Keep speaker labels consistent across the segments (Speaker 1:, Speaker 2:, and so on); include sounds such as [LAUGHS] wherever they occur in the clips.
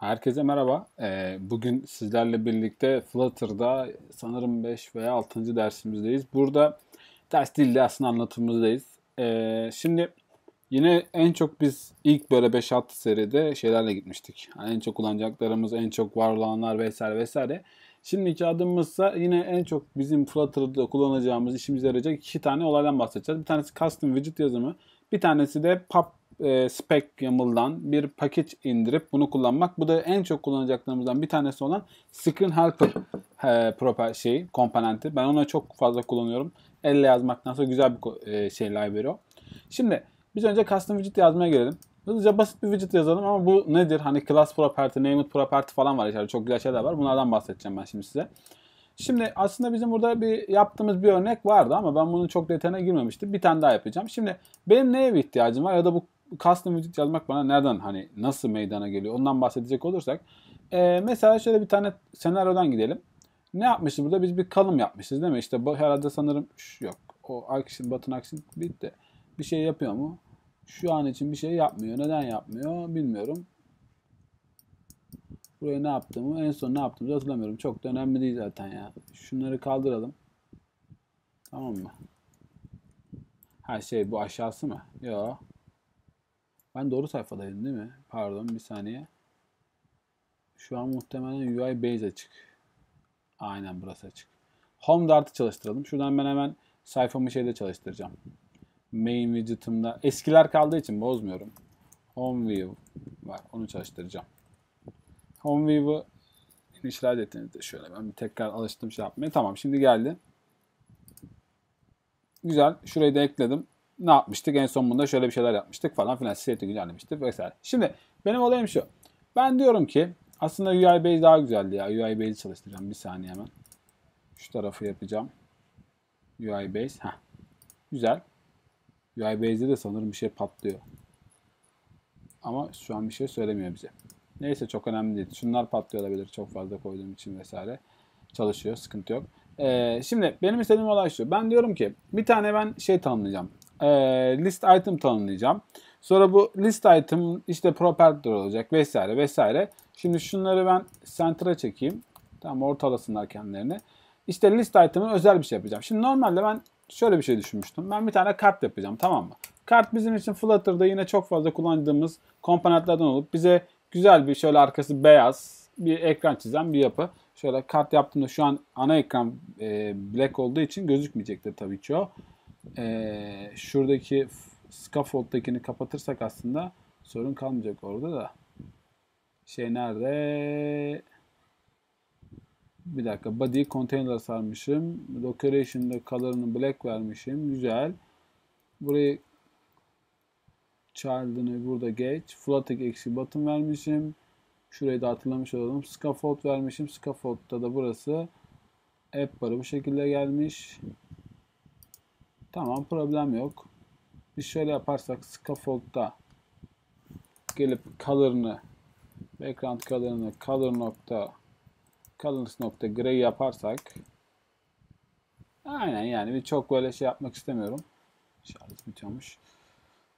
Speaker 1: Herkese merhaba. Ee, bugün sizlerle birlikte Flutter'da sanırım 5 veya 6. dersimizdeyiz. Burada ders değil aslında anlatımızdayız. Ee, şimdi yine en çok biz ilk böyle 5-6 seride şeylerle gitmiştik. en çok kullanacaklarımız, en çok var olanlar vesaire vesaire. Şimdiki adımızsa yine en çok bizim Flutter'da kullanacağımız, işimize yarayacak iki tane olaydan bahsedeceğiz. Bir tanesi Custom Widget yazımı, bir tanesi de Pub e, spec yamıldan bir paket indirip bunu kullanmak. Bu da en çok kullanacaklarımızdan bir tanesi olan Screen Helper e, proper şeyi, komponenti. Ben ona çok fazla kullanıyorum. Elle sonra güzel bir e, şey library o. Şimdi biz önce custom widget yazmaya gelelim. Hızlıca basit bir widget yazalım ama bu nedir? Hani class property, name property falan var içeride. Çok güzel şeyler var. Bunlardan bahsedeceğim ben şimdi size. Şimdi aslında bizim burada bir yaptığımız bir örnek vardı ama ben bunun çok detayına girmemiştim. Bir tane daha yapacağım. Şimdi benim neye bir ihtiyacım var ya da bu bu custom müzik yazmak bana nereden hani nasıl meydana geliyor ondan bahsedecek olursak e, mesela şöyle bir tane senaryodan gidelim. Ne yapmışız burada? Biz bir kalım yapmışız değil mi? İşte bu, herhalde sanırım şş, yok. O Akşin, Batın Akşin bitti. Bir şey yapıyor mu? Şu an için bir şey yapmıyor. Neden yapmıyor bilmiyorum. Buraya ne yaptığımı, en son ne yaptığımızı hatırlamıyorum. Çok da önemli değil zaten ya. Şunları kaldıralım. Tamam mı? Her şey bu aşağısı mı? Yok. Ben doğru sayfadaydım değil mi? Pardon bir saniye. Şu an muhtemelen UI base açık. Aynen burası açık. Home Dart'ı çalıştıralım. Şuradan ben hemen sayfamı şeyde çalıştıracağım. Main widget'ımda. Eskiler kaldığı için bozmuyorum. Home View var. Onu çalıştıracağım. Home View'u initialize ettiğinizde şöyle ben bir tekrar alıştım şey yapmaya. Tamam şimdi geldi. Güzel. Şurayı da ekledim ne yapmıştık? En son bunda şöyle bir şeyler yapmıştık falan filan. State güncellemiştik vesaire. Şimdi benim olayım şu. Ben diyorum ki aslında UI Base daha güzeldi ya. UI base çalıştıracağım. Bir saniye hemen. Şu tarafı yapacağım. UI Base. Heh. Güzel. UI Base'de de sanırım bir şey patlıyor. Ama şu an bir şey söylemiyor bize. Neyse çok önemli değil. Şunlar patlıyor olabilir çok fazla koyduğum için vesaire. Çalışıyor, sıkıntı yok. Ee, şimdi benim istediğim olay şu. Ben diyorum ki bir tane ben şey tanımlayacağım e, list item tanımlayacağım. Sonra bu list item işte property olacak vesaire vesaire. Şimdi şunları ben center'a çekeyim. Tamam ortalasınlar kendilerini. İşte list item'ın özel bir şey yapacağım. Şimdi normalde ben şöyle bir şey düşünmüştüm. Ben bir tane kart yapacağım tamam mı? Kart bizim için Flutter'da yine çok fazla kullandığımız komponentlerden olup bize güzel bir şöyle arkası beyaz bir ekran çizen bir yapı. Şöyle kart yaptığımda şu an ana ekran e, black olduğu için gözükmeyecektir tabii ki o e, şuradaki scaffold'dakini kapatırsak aslında sorun kalmayacak orada da. Şey nerede? Bir dakika. Body container sarmışım. Decoration'da color'ını black vermişim. Güzel. Burayı child'ını burada geç. Flutter eksi button vermişim. Şurayı da hatırlamış olalım. Scaffold vermişim. Scaffold'da da burası app barı bu şekilde gelmiş. Tamam problem yok. Biz şöyle yaparsak scaffold'da gelip color'ını background color'ını color nokta colors nokta gray yaparsak aynen yani bir çok böyle şey yapmak istemiyorum. Şarj bitiyormuş.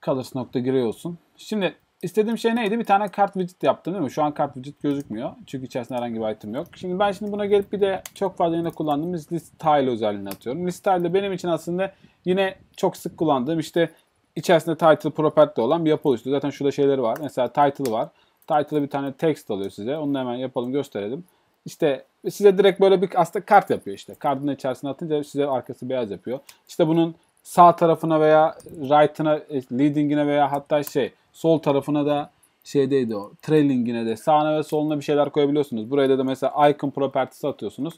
Speaker 1: Colors nokta gray olsun. Şimdi İstediğim şey neydi? Bir tane kart widget yaptım değil mi? Şu an kart widget gözükmüyor. Çünkü içerisinde herhangi bir item yok. Şimdi ben şimdi buna gelip bir de çok fazla yine kullandığımız list tile özelliğini atıyorum. List tile de benim için aslında yine çok sık kullandığım işte içerisinde title property olan bir yapı oluştu. Zaten şurada şeyleri var. Mesela title var. Title'a bir tane text alıyor size. Onu hemen yapalım gösterelim. İşte size direkt böyle bir aslında kart yapıyor işte. Kartın içerisine atınca size arkası beyaz yapıyor. İşte bunun sağ tarafına veya right'ına, e, leading'ine veya hatta şey Sol tarafına da şeydeydi o. Trailing'ine de sağına ve soluna bir şeyler koyabiliyorsunuz. Buraya da, mesela icon properties atıyorsunuz.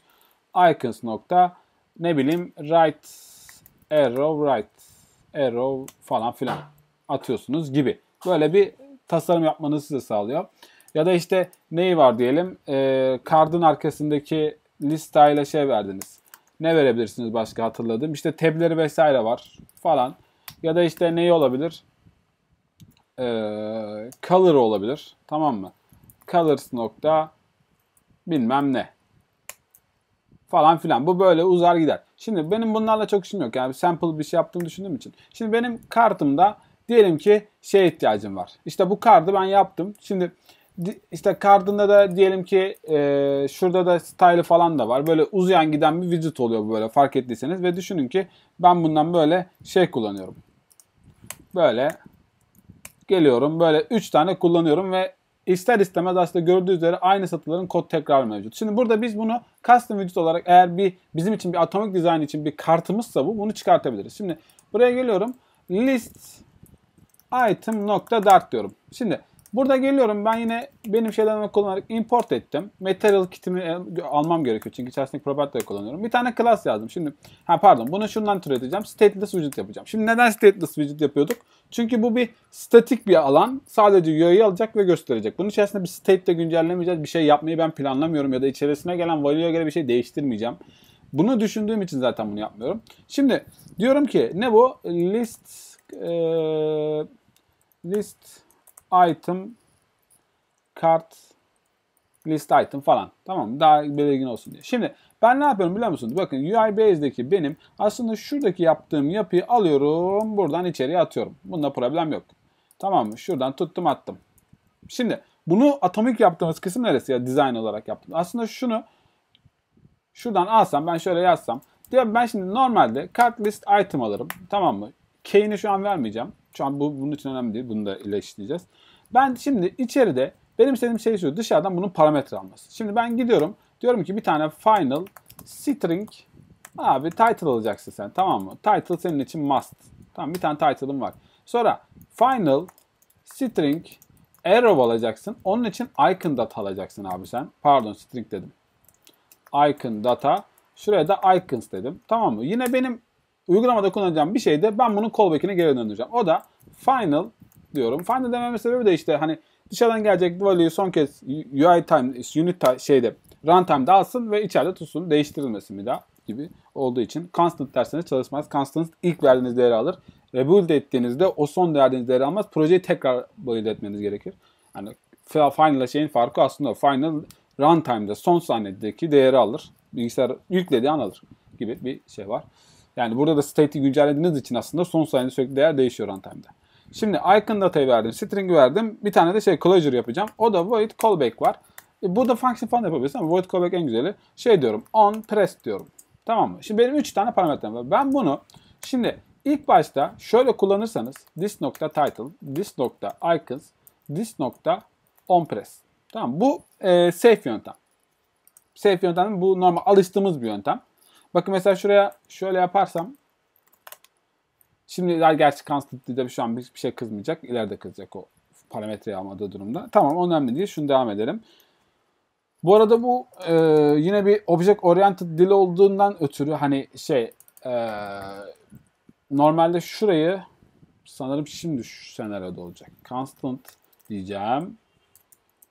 Speaker 1: Icons nokta ne bileyim right arrow right arrow falan filan atıyorsunuz gibi. Böyle bir tasarım yapmanızı size sağlıyor. Ya da işte neyi var diyelim. E, card'ın arkasındaki listayla şey verdiniz. Ne verebilirsiniz başka hatırladım. İşte tableri vesaire var falan. Ya da işte neyi olabilir? e, color olabilir. Tamam mı? Colors nokta bilmem ne. Falan filan. Bu böyle uzar gider. Şimdi benim bunlarla çok işim yok. Yani sample bir şey yaptığımı düşündüğüm için. Şimdi benim kartımda diyelim ki şey ihtiyacım var. İşte bu kartı ben yaptım. Şimdi işte kartında da diyelim ki e, şurada da style falan da var. Böyle uzayan giden bir widget oluyor böyle fark ettiyseniz. Ve düşünün ki ben bundan böyle şey kullanıyorum. Böyle geliyorum böyle 3 tane kullanıyorum ve ister istemez aslında gördüğü üzere aynı satırların kod tekrar mevcut. Şimdi burada biz bunu custom widget olarak eğer bir bizim için bir atomik dizayn için bir kartımızsa bu bunu çıkartabiliriz. Şimdi buraya geliyorum list item nokta dart diyorum. Şimdi Burada geliyorum ben yine benim şeylerimi kullanarak import ettim. Material kitimi e, almam gerekiyor çünkü içerisindeki property'leri kullanıyorum. Bir tane class yazdım. Şimdi ha pardon bunu şundan türeteceğim. Stateless widget yapacağım. Şimdi neden stateless widget yapıyorduk? Çünkü bu bir statik bir alan. Sadece UI'yi alacak ve gösterecek. Bunun içerisinde bir state de güncellemeyeceğiz. Bir şey yapmayı ben planlamıyorum ya da içerisine gelen value'ya göre bir şey değiştirmeyeceğim. Bunu düşündüğüm için zaten bunu yapmıyorum. Şimdi diyorum ki ne bu? List e, list item kart list item falan. Tamam mı? Daha belirgin olsun diye. Şimdi ben ne yapıyorum biliyor musunuz? Bakın UI base'deki benim aslında şuradaki yaptığım yapıyı alıyorum. Buradan içeriye atıyorum. Bunda problem yok. Tamam mı? Şuradan tuttum attım. Şimdi bunu atomik yaptığımız kısım neresi ya design olarak yaptım. Aslında şunu şuradan alsam ben şöyle yazsam. Diyor ben şimdi normalde kart list item alırım. Tamam mı? Key'ini şu an vermeyeceğim. Şu an bu bunun için önemli değil. Bunu da eleştireceğiz. Ben şimdi içeride benim istediğim şey şu. Dışarıdan bunun parametre alması. Şimdi ben gidiyorum. Diyorum ki bir tane final string abi title alacaksın sen tamam mı? Title senin için must. Tamam bir tane title'ın var. Sonra final string arrow alacaksın. Onun için icon data alacaksın abi sen. Pardon string dedim. Icon data. Şuraya da icons dedim. Tamam mı? Yine benim uygulamada kullanacağım bir şeyde ben bunun callback'ine geri döndüreceğim. O da final diyorum. Final dememin sebebi de işte hani dışarıdan gelecek value'yu son kez UI time, unit time şeyde runtime'da alsın ve içeride tutsun. Değiştirilmesin bir daha gibi olduğu için. Constant derseniz çalışmaz. Constant ilk verdiğiniz değeri alır. Rebuild ettiğinizde o son verdiğiniz değeri almaz. Projeyi tekrar build etmeniz gerekir. Yani final ile şeyin farkı aslında final runtime'da son saniyedeki değeri alır. Bilgisayar yüklediği an alır gibi bir şey var. Yani burada da state'i güncellediğiniz için aslında son sayende sürekli değer değişiyor runtime'da. Şimdi icon datayı verdim, string verdim. Bir tane de şey closure yapacağım. O da void callback var. E, da function falan yapabilirsin ama void callback en güzeli. Şey diyorum on press diyorum. Tamam mı? Şimdi benim 3 tane parametrem var. Ben bunu şimdi ilk başta şöyle kullanırsanız this nokta title, this nokta icons, this nokta on press. Tamam bu e, safe yöntem. Safe yöntem bu normal alıştığımız bir yöntem. Bakın mesela şuraya şöyle yaparsam şimdi gerçi Constantly'de şu an bir, bir şey kızmayacak. ileride kızacak o parametreyi almadığı durumda. Tamam önemli değil. Şunu devam edelim. Bu arada bu e, yine bir object oriented dil olduğundan ötürü hani şey e, normalde şurayı sanırım şimdi şu senaryoda olacak. Constant diyeceğim.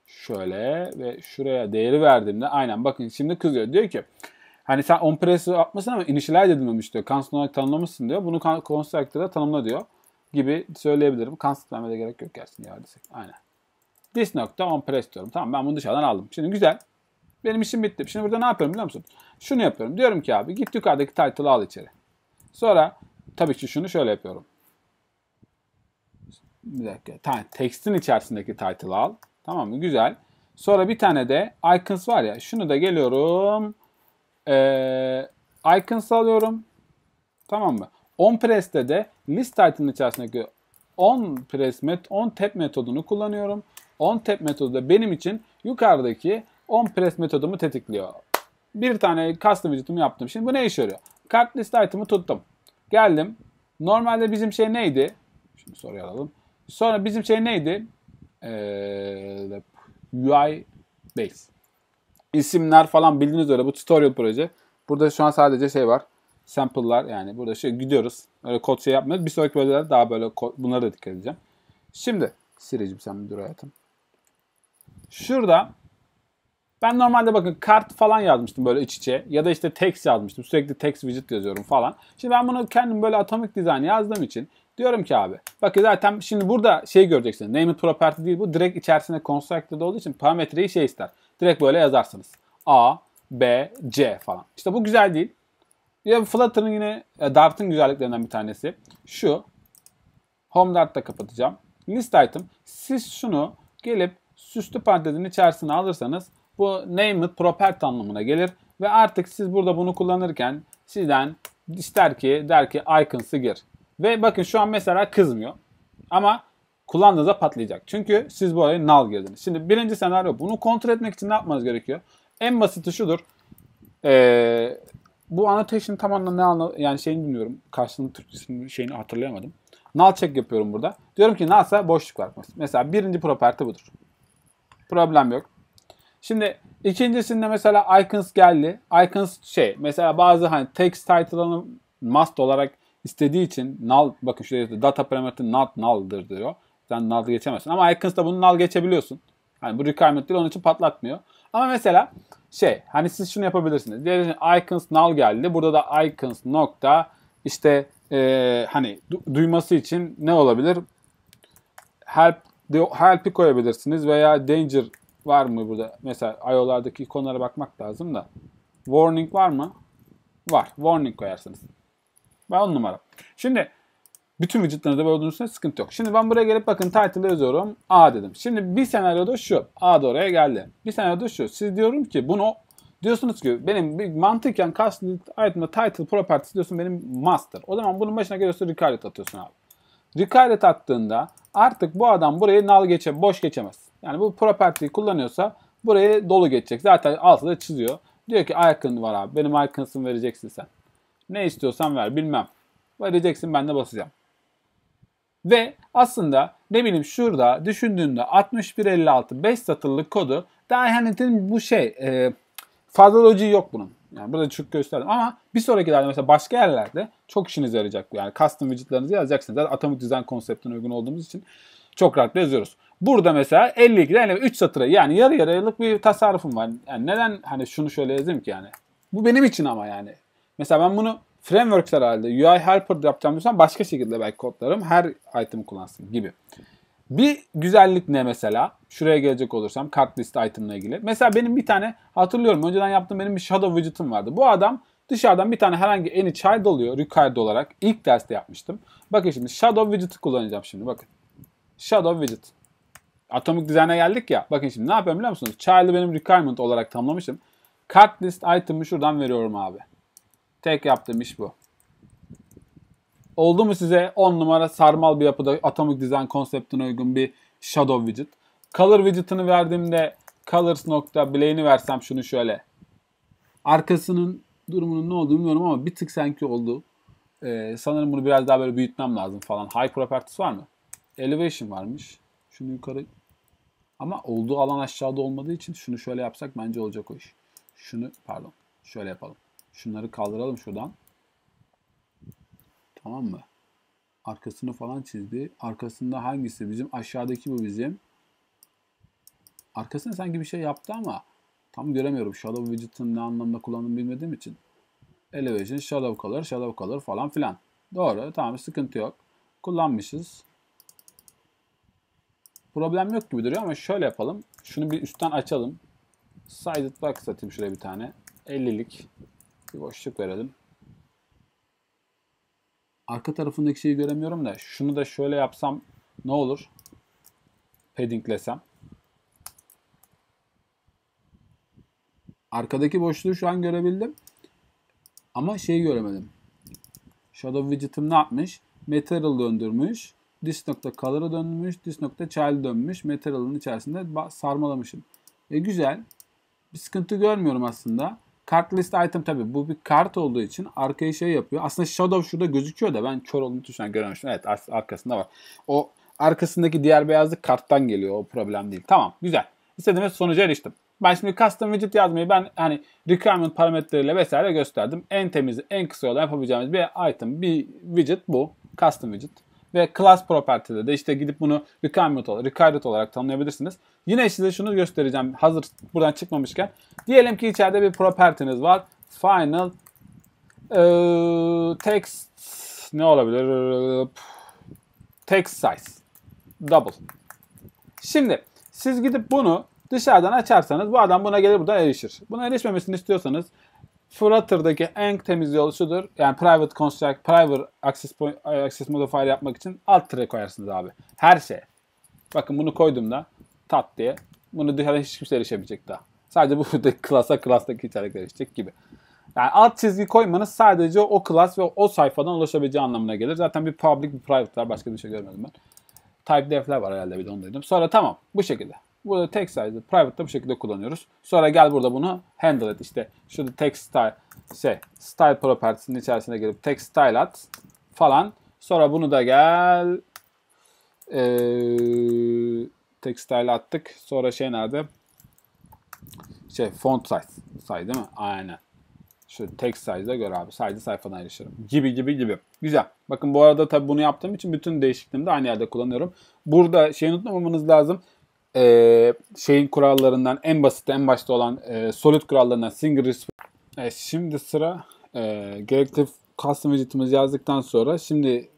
Speaker 1: Şöyle ve şuraya değeri verdiğimde aynen bakın şimdi kızıyor. Diyor ki Hani sen on press'i atmasın ama initialize edilmemiş diyor. Constant olarak tanımlamışsın diyor. Bunu da tanımla diyor gibi söyleyebilirim. Constant gerek yok gelsin ya desek. Aynen. This nokta on press diyorum. Tamam ben bunu dışarıdan aldım. Şimdi güzel. Benim işim bitti. Şimdi burada ne yapıyorum biliyor musun? Şunu yapıyorum. Diyorum ki abi git yukarıdaki title'ı al içeri. Sonra tabii ki şunu şöyle yapıyorum. Bir dakika. Tamam, text'in içerisindeki title'ı al. Tamam mı? Güzel. Sonra bir tane de icons var ya. Şunu da geliyorum. Ee, Icons alıyorum. Tamam mı? On press'te de list item içerisindeki on press met on tap metodunu kullanıyorum. On tap metodu da benim için yukarıdaki on press metodumu tetikliyor. Bir tane custom widget'ımı yaptım. Şimdi bu ne işe yarıyor? Kart list item'ı tuttum. Geldim. Normalde bizim şey neydi? Şimdi soru alalım. Sonra bizim şey neydi? Ee, UI base isimler falan bildiğiniz üzere bu tutorial proje. Burada şu an sadece şey var. Sample'lar yani burada şey gidiyoruz. Öyle kod şey yapmıyoruz. Bir sonraki bölümlerde daha böyle kod, bunlara da dikkat edeceğim. Şimdi Siri'cim sen bir dur hayatım. Şurada ben normalde bakın kart falan yazmıştım böyle iç içe. Ya da işte text yazmıştım. Sürekli text widget yazıyorum falan. Şimdi ben bunu kendim böyle atomik dizayn yazdığım için Diyorum ki abi. Bakın zaten şimdi burada şey göreceksin. Named property değil bu. Direkt içerisinde constructed olduğu için parametreyi şey ister. Direkt böyle yazarsınız. A, B, C falan. İşte bu güzel değil. Ya Flutter'ın yine Dart'ın güzelliklerinden bir tanesi. Şu. Home Dart'ta kapatacağım. List item. Siz şunu gelip süslü parantezin içerisine alırsanız bu named property anlamına gelir. Ve artık siz burada bunu kullanırken sizden ister ki der ki icons'ı gir. Ve bakın şu an mesela kızmıyor. Ama kullandığınızda patlayacak. Çünkü siz bu araya nal girdiniz. Şimdi birinci senaryo bunu kontrol etmek için ne yapmanız gerekiyor? En basiti şudur. Ee, bu annotation tam anlamda ne anla yani şeyini bilmiyorum. Karşılığının Türkçesini şeyini hatırlayamadım. Null check yapıyorum burada. Diyorum ki nalsa boşluk bırakmaz. Mesela birinci property budur. Problem yok. Şimdi ikincisinde mesela icons geldi. Icons şey mesela bazı hani text title'ını must olarak istediği için null bakın şurada yazıyor. Data parameter not null'dır diyor. Sen null geçemezsin. Ama icons da bunu null geçebiliyorsun. Hani bu requirement değil onun için patlatmıyor. Ama mesela şey hani siz şunu yapabilirsiniz. Diyelim icons null geldi. Burada da icons nokta işte e, hani du- duyması için ne olabilir? Help help'i koyabilirsiniz veya danger var mı burada? Mesela IO'lardaki ikonlara bakmak lazım da. Warning var mı? Var. Warning koyarsınız. Ben on numara. Şimdi bütün vücutlarınızda böyle olduğunuz sıkıntı yok. Şimdi ben buraya gelip bakın title'ı yazıyorum. A dedim. Şimdi bir senaryoda şu. A da oraya geldi. Bir senaryoda şu. Siz diyorum ki bunu diyorsunuz ki benim bir mantıken custom item'da title property diyorsun benim master. O zaman bunun başına geliyorsun recurrent atıyorsun abi. Recurrent attığında artık bu adam burayı null geçe, boş geçemez. Yani bu property'yi kullanıyorsa burayı dolu geçecek. Zaten altı da çiziyor. Diyor ki icon var abi. Benim icons'ımı vereceksin sen. Ne istiyorsan ver bilmem. Vereceksin ben de basacağım. Ve aslında ne bileyim şurada düşündüğünde 6156 5 satırlık kodu Dayhanet'in bu şey e, fazlalojiği yok bunun. Yani burada çok gösterdim ama bir sonraki sonrakilerde mesela başka yerlerde çok işinize yarayacak. Yani custom widget'larınızı yazacaksınız. Zaten Atomic Design konseptine uygun olduğumuz için çok rahat yazıyoruz. Burada mesela 52 yani 3 satıra yani yarı yarıyalık bir tasarrufum var. Yani neden hani şunu şöyle yazayım ki yani. Bu benim için ama yani. Mesela ben bunu frameworkler halinde UI helper yapacağım diyorsam başka şekilde belki kodlarım. Her item kullansın gibi. Bir güzellik ne mesela? Şuraya gelecek olursam kart list item'la ilgili. Mesela benim bir tane hatırlıyorum önceden yaptığım benim bir shadow widget'ım vardı. Bu adam dışarıdan bir tane herhangi any child alıyor required olarak. ilk derste yapmıştım. Bakın şimdi shadow widget'ı kullanacağım şimdi bakın. Shadow widget. Atomik Design'e geldik ya. Bakın şimdi ne yapıyorum biliyor musunuz? Child'ı benim requirement olarak tamlamışım. Cart list item'ı şuradan veriyorum abi. Tek yaptığım iş bu. Oldu mu size 10 numara sarmal bir yapıda atomik Design konseptine uygun bir Shadow Widget. Color Widget'ını verdiğimde colors.blane'i versem şunu şöyle. Arkasının durumunun ne olduğunu bilmiyorum ama bir tık sanki oldu. Ee, sanırım bunu biraz daha böyle büyütmem lazım falan. High properties var mı? Elevation varmış. Şunu yukarı ama olduğu alan aşağıda olmadığı için şunu şöyle yapsak bence olacak o iş. Şunu pardon şöyle yapalım. Şunları kaldıralım şuradan. Tamam mı? Arkasını falan çizdi. Arkasında hangisi bizim? Aşağıdaki bu bizim. Arkasında sanki bir şey yaptı ama tam göremiyorum. Shadow widget'ın ne anlamda kullandığını bilmediğim için. Elevation, shadow color, shadow color falan filan. Doğru. Tamam sıkıntı yok. Kullanmışız. Problem yok gibi duruyor ama şöyle yapalım. Şunu bir üstten açalım. Sided box atayım şuraya bir tane. 50'lik bir boşluk verelim. Arka tarafındaki şeyi göremiyorum da şunu da şöyle yapsam ne olur? Paddinglesem. Arkadaki boşluğu şu an görebildim. Ama şeyi göremedim. Shadow widget'ım ne yapmış? Material döndürmüş. This nokta color'a dönmüş. This nokta child dönmüş. Material'ın içerisinde sarmalamışım. E güzel. Bir sıkıntı görmüyorum aslında. Kart list item tabi bu bir kart olduğu için arkaya şey yapıyor. Aslında Shadow şurada gözüküyor da ben kör olduğunu düşünen görmemiştim. Evet arkasında var. O arkasındaki diğer beyazlık karttan geliyor. O problem değil. Tamam güzel. İstediğimiz sonuca eriştim. Ben şimdi custom widget yazmayı ben hani requirement parametreleriyle vesaire gösterdim. En temiz en kısa yoldan yapabileceğimiz bir item, bir widget bu. Custom widget. Ve class property'de de işte gidip bunu requirement olarak, required olarak tanımlayabilirsiniz. Yine size şunu göstereceğim hazır buradan çıkmamışken. Diyelim ki içeride bir property'niz var. Final ee, text ne olabilir? Text size. Double. Şimdi siz gidip bunu dışarıdan açarsanız bu adam buna gelir burada erişir. Buna erişmemesini istiyorsanız Flutter en temiz yol şudur. Yani private construct, private access, point, access modifier yapmak için alt tire koyarsınız abi. Her şey. Bakın bunu koyduğumda tat diye. Bunu dışarıda hiç kimse erişemeyecek daha. Sadece bu klasa [LAUGHS] klastaki içerikler erişecek gibi. Yani alt çizgi koymanız sadece o klas ve o sayfadan ulaşabileceği anlamına gelir. Zaten bir public bir private var. Başka bir şey görmedim ben. Type def'ler var herhalde bir de onu dedim. Sonra tamam bu şekilde. Burada text size'ı private'da bu şekilde kullanıyoruz. Sonra gel burada bunu handle et. İşte şurada text style, şey, style property'sinin içerisine gelip text style at falan. Sonra bunu da gel ee, text style attık. Sonra şey nerede? Şey font size. Say değil mi? Aynen. Şu text size'a göre abi. Sadece sayfadan erişirim. Gibi gibi gibi. Güzel. Bakın bu arada tabii bunu yaptığım için bütün değişikliğimi de aynı yerde kullanıyorum. Burada şey unutmamamız lazım e, şeyin kurallarından en basit en başta olan e, solid kurallarından single wrist. E, şimdi sıra e, gerekli custom widget'imiz yazdıktan sonra şimdi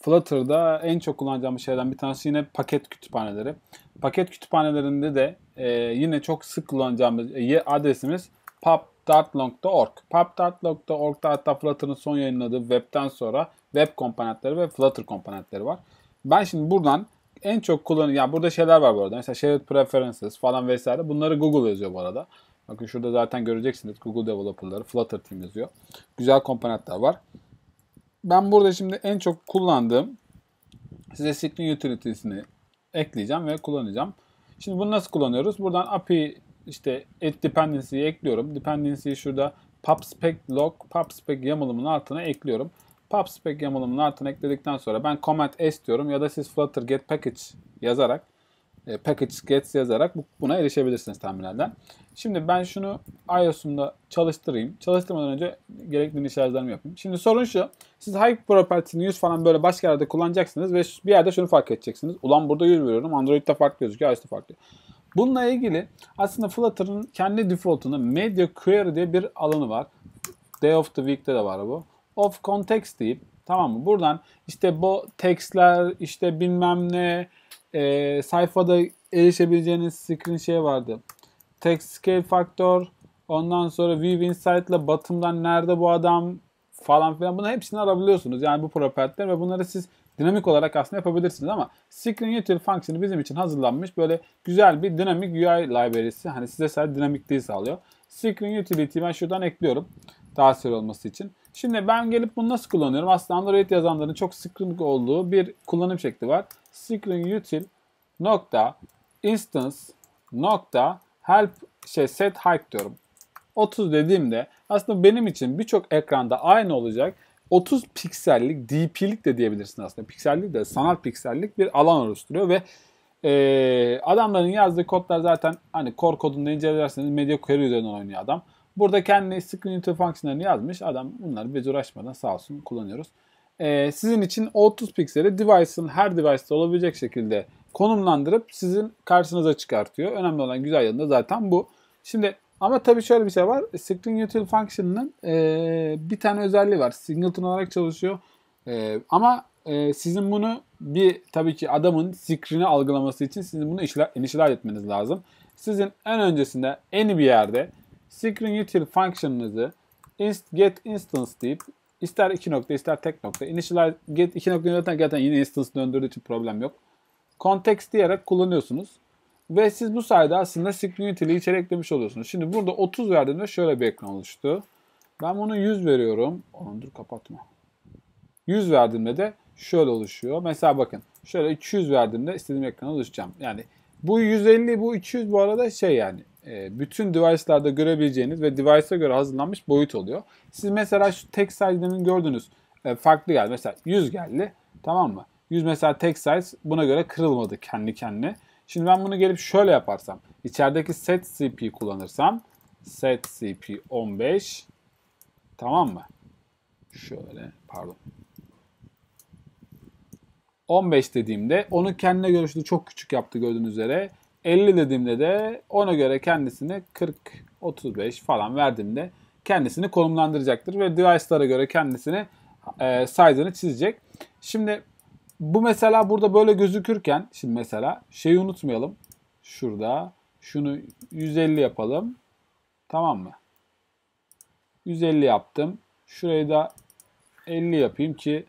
Speaker 1: Flutter'da en çok kullanacağımız şeylerden bir tanesi yine paket kütüphaneleri. Paket kütüphanelerinde de e, yine çok sık kullanacağımız e, adresimiz pubdartlong.org. Pubdartlong.org'da hatta Flutter'ın son yayınladığı webten sonra web komponentleri ve Flutter komponentleri var. Ben şimdi buradan en çok kullanılan, yani burada şeyler var bu arada. Mesela shared preferences falan vesaire. Bunları Google yazıyor bu arada. Bakın şurada zaten göreceksiniz Google developerları, Flutter team yazıyor. Güzel komponentler var. Ben burada şimdi en çok kullandığım size Signing Utilities'ini ekleyeceğim ve kullanacağım. Şimdi bunu nasıl kullanıyoruz? Buradan API işte et dependency'yi ekliyorum. Dependency'yi şurada pubspec log, pubspec yamlımın altına ekliyorum. PubSpec yamulumunu altına ekledikten sonra ben comment s diyorum ya da siz flutter get package yazarak e, package gets yazarak bu, buna erişebilirsiniz terminalden. Şimdi ben şunu iOS'umda çalıştırayım. Çalıştırmadan önce gerekli işaretlerimi yapayım. Şimdi sorun şu. Siz High Property News falan böyle başka yerde kullanacaksınız ve bir yerde şunu fark edeceksiniz. Ulan burada 100 veriyorum. Android'de farklı gözüküyor. iOS'da farklı. Bununla ilgili aslında Flutter'ın kendi default'unu Media Query diye bir alanı var. Day of the Week'te de var bu of context deyip tamam mı? Buradan işte bu textler işte bilmem ne e, sayfada erişebileceğiniz screen şey vardı. Text scale faktör ondan sonra view insight ile batımdan nerede bu adam falan filan bunu hepsini alabiliyorsunuz. Yani bu propertiler ve bunları siz dinamik olarak aslında yapabilirsiniz ama Screen Util fonksiyonu bizim için hazırlanmış böyle güzel bir dinamik UI library'si. Hani size sadece dinamikliği sağlıyor. Screen Utility'yi ben şuradan ekliyorum. Daha seri olması için. Şimdi ben gelip bunu nasıl kullanıyorum? Aslında Android yazanların çok sıkıntı olduğu bir kullanım şekli var. Screen util nokta instance nokta help şey set height diyorum. 30 dediğimde aslında benim için birçok ekranda aynı olacak 30 piksellik DP'lik de diyebilirsin aslında. Piksellik de sanal piksellik bir alan oluşturuyor ve e, adamların yazdığı kodlar zaten hani core kodunu incelerseniz medya query üzerinden oynuyor adam. Burada kendi screenito fonksiyonlarını yazmış. Adam bunları bez uğraşmadan sağ olsun kullanıyoruz. Ee, sizin için 30 pikseli device'ın her device'da olabilecek şekilde konumlandırıp sizin karşınıza çıkartıyor. Önemli olan güzel yanı da zaten bu. Şimdi ama tabii şöyle bir şey var. String Util Function'ın e, bir tane özelliği var. Singleton olarak çalışıyor. E, ama e, sizin bunu bir tabii ki adamın screen'i algılaması için sizin bunu initialize etmeniz lazım. Sizin en öncesinde en iyi bir yerde ScreenUtil function'ınızı inst, get instance deyip ister iki nokta ister tek nokta initialize get iki nokta zaten zaten yine instance döndürdüğü için problem yok. Context diyerek kullanıyorsunuz. Ve siz bu sayede aslında ScreenUtil'i içeri eklemiş oluyorsunuz. Şimdi burada 30 verdiğimde şöyle bir ekran oluştu. Ben bunu 100 veriyorum. Onu dur kapatma. 100 verdiğimde de şöyle oluşuyor. Mesela bakın şöyle 200 verdiğimde istediğim ekran oluşacağım. Yani bu 150 bu 200 bu arada şey yani e, bütün device'larda görebileceğiniz ve device'a göre hazırlanmış boyut oluyor. Siz mesela şu tek size'lerini gördünüz. E, farklı geldi. Mesela 100 geldi. Tamam mı? 100 mesela tek size buna göre kırılmadı kendi kendine. Şimdi ben bunu gelip şöyle yaparsam. içerideki set CP kullanırsam set CP 15 tamam mı? Şöyle pardon. 15 dediğimde onu kendine göre çok küçük yaptı gördüğünüz üzere. 50 dediğimde de ona göre kendisini 40, 35 falan verdiğimde kendisini konumlandıracaktır ve device'lara göre kendisini e, size'ını çizecek. Şimdi bu mesela burada böyle gözükürken şimdi mesela şeyi unutmayalım. Şurada şunu 150 yapalım. Tamam mı? 150 yaptım. Şurayı da 50 yapayım ki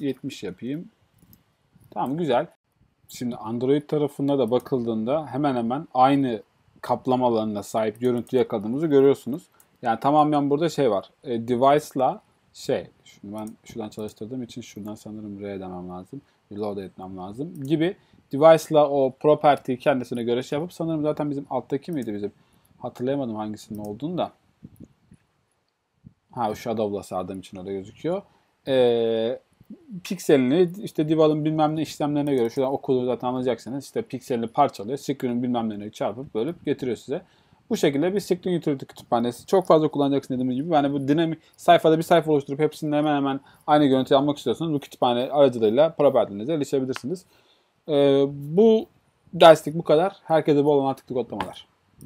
Speaker 1: 70 yapayım. Tamam güzel. Şimdi Android tarafında da bakıldığında hemen hemen aynı kaplama alanına sahip görüntü yakaladığımızı görüyorsunuz. Yani tamamen burada şey var. E, device'la şey, şimdi ben şuradan çalıştırdığım için şuradan sanırım R demem lazım. Reload etmem lazım gibi device'la o property kendisine göre şey yapıp sanırım zaten bizim alttaki miydi bizim? Hatırlayamadım hangisinin olduğunu da. Ha o Shadow'la sağdığım için öyle gözüküyor. Eee pikselini işte Dival'ın bilmem ne işlemlerine göre şuradan okulu zaten alacaksınız. İşte pikselini parçalıyor. Screen'in bilmem nelerine çarpıp bölüp getiriyor size. Bu şekilde bir Screen Utility kütüphanesi. Çok fazla kullanacaksın dediğim gibi. Yani bu dinamik sayfada bir sayfa oluşturup hepsini hemen hemen aynı görüntüyü almak istiyorsanız bu kütüphane aracılığıyla property'lerinize erişebilirsiniz. Ee, bu derslik bu kadar. Herkese bol olan tıklı otlamalar.